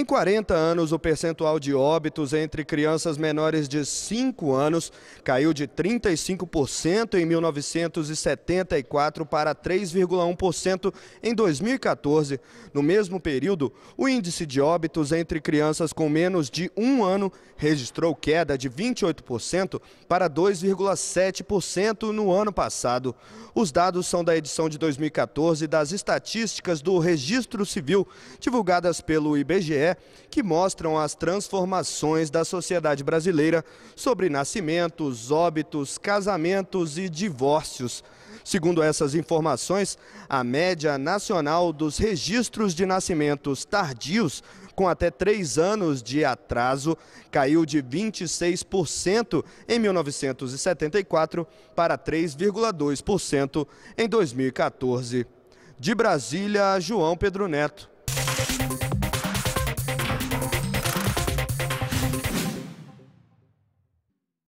Em 40 anos, o percentual de óbitos entre crianças menores de 5 anos caiu de 35% em 1974 para 3,1% em 2014. No mesmo período, o índice de óbitos entre crianças com menos de um ano registrou queda de 28% para 2,7% no ano passado. Os dados são da edição de 2014 das estatísticas do Registro Civil, divulgadas pelo IBGE que mostram as transformações da sociedade brasileira sobre nascimentos, óbitos, casamentos e divórcios. Segundo essas informações, a média nacional dos registros de nascimentos tardios, com até três anos de atraso, caiu de 26% em 1974 para 3,2% em 2014. De Brasília, João Pedro Neto.